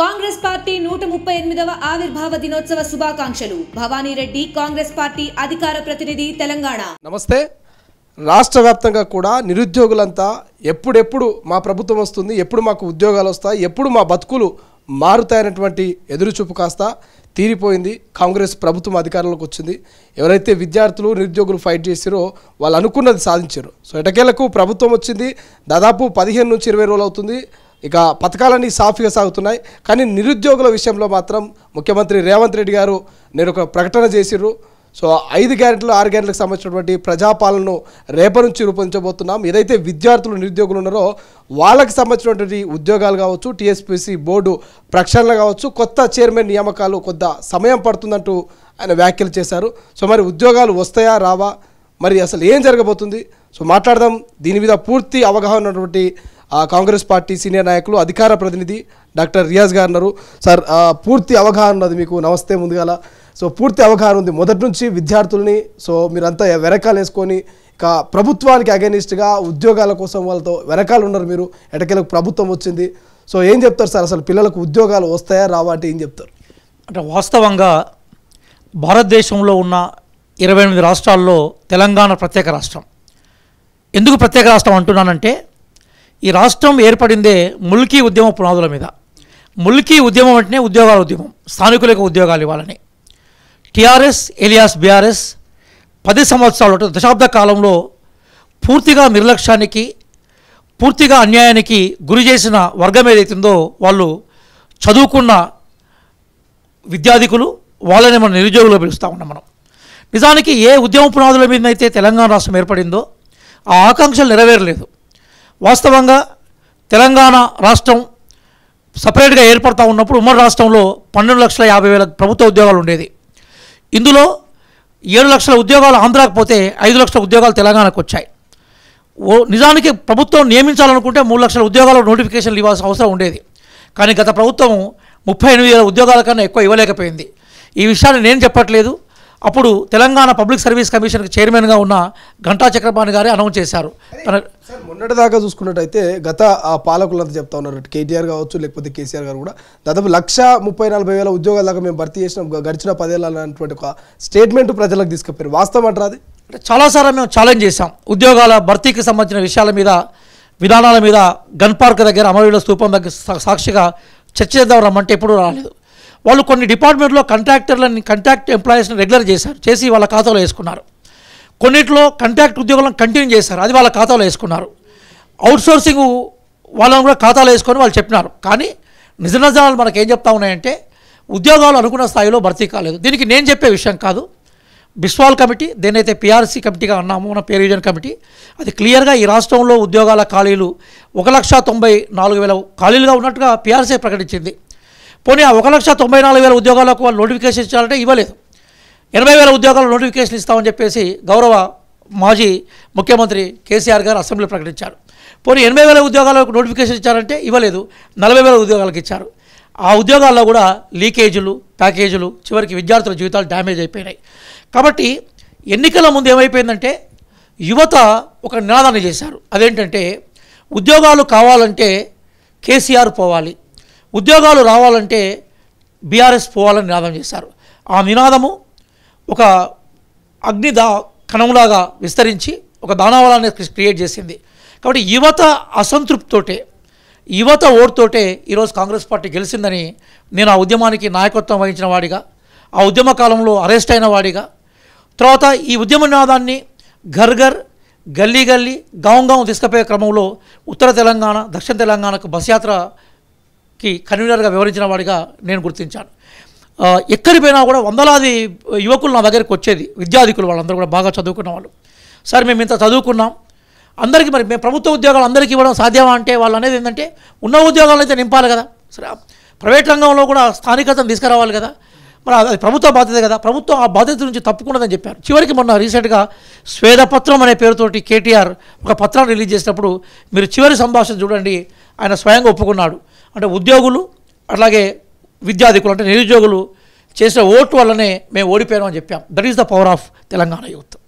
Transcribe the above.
Congress party నూట ముప్పై ఎనిమిదవ ఆవిర్భావ దినోత్సవ శుభాకాంక్షలు భవానీరెడ్డి కాంగ్రెస్ పార్టీ అధికార ప్రతినిధి తెలంగాణ నమస్తే రాష్ట్ర వ్యాప్తంగా కూడా నిరుద్యోగులంతా ఎప్పుడెప్పుడు మా ప్రభుత్వం వస్తుంది ఎప్పుడు మాకు ఉద్యోగాలు వస్తాయి ఎప్పుడు మా బతుకులు మారుతాయనేటువంటి ఎదురుచూపు కాస్త తీరిపోయింది కాంగ్రెస్ ప్రభుత్వం అధికారంలోకి వచ్చింది ఎవరైతే విద్యార్థులు నిరుద్యోగులు ఫైట్ చేసిరో వాళ్ళు అనుకున్నది సాధించారు సో ఎటకేలకు ప్రభుత్వం వచ్చింది దాదాపు పదిహేను నుంచి ఇరవై రోజులు అవుతుంది ఇక పథకాలన్నీ సాఫీగా సాగుతున్నాయి కానీ నిరుద్యోగుల విషయంలో మాత్రం ముఖ్యమంత్రి రేవంత్ రెడ్డి గారు నేను ఒక ప్రకటన చేసిర్రు సో ఐదు గ్యారెంట్లు ఆరు గ్యారెంట్లకు సంబంధించినటువంటి ప్రజాపాలనను రేప నుంచి రూపొందించబోతున్నాం ఏదైతే విద్యార్థులు నిరుద్యోగులు ఉన్నారో వాళ్ళకి సంబంధించినటువంటి ఉద్యోగాలు కావచ్చు టీఎస్పీసీ బోర్డు ప్రక్షాళన కావచ్చు కొత్త చైర్మన్ నియామకాలు కొద్ది సమయం పడుతుందంటూ ఆయన వ్యాఖ్యలు చేశారు సో మరి ఉద్యోగాలు వస్తాయా రావా మరి అసలు ఏం జరగబోతుంది సో మాట్లాడదాం దీని మీద పూర్తి అవగాహన ఉన్నటువంటి కాంగ్రెస్ పార్టీ సీనియర్ నాయకులు అధికార ప్రతినిధి డాక్టర్ రియాజ్ గారు అన్నారు సార్ పూర్తి అవగాహన ఉన్నది మీకు నమస్తే ముందుగాల సో పూర్తి అవగాహన ఉంది మొదటి నుంచి విద్యార్థుల్ని సో మీరంతా వెనకాలేసుకొని ఇక ప్రభుత్వానికి అగెనిస్ట్గా ఉద్యోగాల కోసం వాళ్ళతో వెనకాల ఉన్నారు మీరు ఎటకెళ్ళకు ప్రభుత్వం వచ్చింది సో ఏం చెప్తారు సార్ అసలు పిల్లలకు ఉద్యోగాలు వస్తాయా రావా అంటే ఏం చెప్తారు అంటే వాస్తవంగా భారతదేశంలో ఉన్న ఇరవై ఎనిమిది రాష్ట్రాల్లో తెలంగాణ ప్రత్యేక రాష్ట్రం ఎందుకు ప్రత్యేక రాష్ట్రం అంటున్నానంటే ఈ రాష్ట్రం ఏర్పడిందే ముల్కీ ఉద్యమ పునాదుల మీద ముల్కీ ఉద్యమం అంటేనే ఉద్యోగాల ఉద్యమం స్థానికులకు ఉద్యోగాలు ఇవ్వాలని టీఆర్ఎస్ ఎలియాస్ బీఆర్ఎస్ పది సంవత్సరాలు దశాబ్ద కాలంలో పూర్తిగా నిర్లక్ష్యానికి పూర్తిగా అన్యాయానికి గురి చేసిన వర్గం ఏదైతుందో వాళ్ళు చదువుకున్న విద్యాధికులు వాళ్ళని మనం నిరుద్యోగులు పిలుస్తూ ఉన్నాం మనం నిజానికి ఏ ఉద్యమ పునాదుల అయితే తెలంగాణ రాష్ట్రం ఏర్పడిందో ఆ ఆకాంక్షలు నెరవేరలేదు వాస్తవంగా తెలంగాణ రాష్ట్రం సపరేట్గా ఏర్పడతా ఉన్నప్పుడు ఉమ్మడి రాష్ట్రంలో పన్నెండు లక్షల యాభై వేల ప్రభుత్వ ఉద్యోగాలు ఉండేది ఇందులో ఏడు లక్షల ఉద్యోగాలు ఆంధ్రాకు పోతే ఐదు లక్షల ఉద్యోగాలు తెలంగాణకు వచ్చాయి ఓ నిజానికి ప్రభుత్వం నియమించాలనుకుంటే మూడు లక్షల ఉద్యోగాలు నోటిఫికేషన్లు ఇవ్వాల్సిన అవసరం ఉండేది కానీ గత ప్రభుత్వం ముప్పై ఎనిమిది వేల ఉద్యోగాల కన్నా ఎక్కువ ఇవ్వలేకపోయింది ఈ విషయాన్ని నేను చెప్పట్లేదు అప్పుడు తెలంగాణ పబ్లిక్ సర్వీస్ కమిషన్కి చైర్మన్గా ఉన్న ఘంటా చక్రపాణి గారే అనౌన్స్ చేశారు మొన్నటిదాకా చూసుకున్నట్టయితే గత ఆ పాలకులంతా చెప్తా ఉన్నారు కేటీఆర్ కావచ్చు లేకపోతే కేసీఆర్ గారు కూడా దాదాపు లక్ష ముప్పై నలభై వేల ఉద్యోగాల దాకా మేము భర్తీ చేసిన గడిచిన పదేళ్ళటువంటి అనేటువంటి ఒక స్టేట్మెంట్ ప్రజలకు తీసుకుపోయారు వాస్తవం అంటారు అది అంటే చాలాసార్లు మేము ఛాలెంజ్ చేశాం ఉద్యోగాల భర్తీకి సంబంధించిన విషయాల మీద విధానాల మీద గన్ పార్క్ దగ్గర అమరవీరుల స్థూపం దగ్గర సాక్షిగా చర్చ చేద్దాం రమ్మంటే ఎప్పుడూ రాలేదు వాళ్ళు కొన్ని డిపార్ట్మెంట్లో కాంట్రాక్టర్లని కంట్రాక్ట్ ఎంప్లాయీస్ని రెగ్యులర్ చేశారు చేసి వాళ్ళ ఖాతాలో వేసుకున్నారు కొన్నిట్లో కంట్రాక్ట్ ఉద్యోగులను కంటిన్యూ చేశారు అది వాళ్ళ ఖాతాలో వేసుకున్నారు అవుట్సోర్సింగ్ వాళ్ళని కూడా ఖాతాలో వేసుకొని వాళ్ళు చెప్పినారు కానీ నిజ నిజాలు మనకు ఏం చెప్తా ఉన్నాయంటే ఉద్యోగాలు అనుకున్న స్థాయిలో భర్తీ కాలేదు దీనికి నేను చెప్పే విషయం కాదు బిస్వాల్ కమిటీ దేనైతే పిఆర్సీ కమిటీగా అన్నాము మన పేరు యూజన్ కమిటీ అది క్లియర్గా ఈ రాష్ట్రంలో ఉద్యోగాల ఖాళీలు ఒక లక్ష తొంభై నాలుగు వేల ఖాళీలుగా ఉన్నట్టుగా పిఆర్సీ ప్రకటించింది పోనీ ఆ ఒక లక్ష తొంభై నాలుగు వేల ఉద్యోగాలకు వాళ్ళు నోటిఫికేషన్ ఇచ్చారంటే ఇవ్వలేదు ఎనభై వేల ఉద్యోగాలు నోటిఫికేషన్ ఇస్తామని చెప్పేసి గౌరవ మాజీ ముఖ్యమంత్రి కేసీఆర్ గారు అసెంబ్లీ ప్రకటించారు పోనీ ఎనభై వేల ఉద్యోగాలకు నోటిఫికేషన్ ఇచ్చారంటే ఇవ్వలేదు నలభై వేల ఉద్యోగాలకు ఇచ్చారు ఆ ఉద్యోగాల్లో కూడా లీకేజీలు ప్యాకేజీలు చివరికి విద్యార్థుల జీవితాలు డ్యామేజ్ అయిపోయినాయి కాబట్టి ఎన్నికల ముందు ఏమైపోయిందంటే యువత ఒక నినాదాన్ని చేశారు అదేంటంటే ఉద్యోగాలు కావాలంటే కేసీఆర్ పోవాలి ఉద్యోగాలు రావాలంటే బీఆర్ఎస్ పోవాలని నినాదం చేశారు ఆ నినాదము ఒక అగ్ని దా కణంలాగా విస్తరించి ఒక దానావళాన్ని క్రియేట్ చేసింది కాబట్టి యువత అసంతృప్తితోటే యువత ఓటుతోటే ఈరోజు కాంగ్రెస్ పార్టీ గెలిచిందని నేను ఆ ఉద్యమానికి నాయకత్వం వహించిన వాడిగా ఆ ఉద్యమ కాలంలో అరెస్ట్ అయిన వాడిగా తర్వాత ఈ ఉద్యమ నినాదాన్ని గర్గర్ గల్లీ గల్లీ గాంవ్ తీసుకుపోయే క్రమంలో ఉత్తర తెలంగాణ దక్షిణ తెలంగాణకు బస్ యాత్ర కి కన్వీనర్గా వివరించిన వాడిగా నేను గుర్తించాను ఎక్కడి పోయినా కూడా వందలాది యువకులు నా దగ్గరికి వచ్చేది విద్యాధికులు వాళ్ళందరూ కూడా బాగా చదువుకున్న వాళ్ళు సార్ మేము ఇంత చదువుకున్నాం అందరికీ మరి మేము ప్రభుత్వ ఉద్యోగాలు అందరికీ ఇవ్వడం సాధ్యమా అంటే వాళ్ళు అనేది ఏంటంటే ఉన్న ఉద్యోగాలు అయితే నింపాలి కదా సరే ప్రైవేట్ రంగంలో కూడా స్థానికతను తీసుకురావాలి కదా మరి అది ప్రభుత్వ బాధ్యత కదా ప్రభుత్వం ఆ బాధ్యత నుంచి తప్పుకున్నదని చెప్పారు చివరికి మొన్న రీసెంట్గా స్వేదపత్రం అనే పేరుతోటి కేటీఆర్ ఒక పత్రాన్ని రిలీజ్ చేసినప్పుడు మీరు చివరి సంభాషణ చూడండి ఆయన స్వయంగా ఒప్పుకున్నాడు అంటే ఉద్యోగులు అట్లాగే విద్యాధికులు అంటే నిరుద్యోగులు చేసిన ఓటు వల్లనే మేము ఓడిపోయామని చెప్పాం that is the power of Telangana youth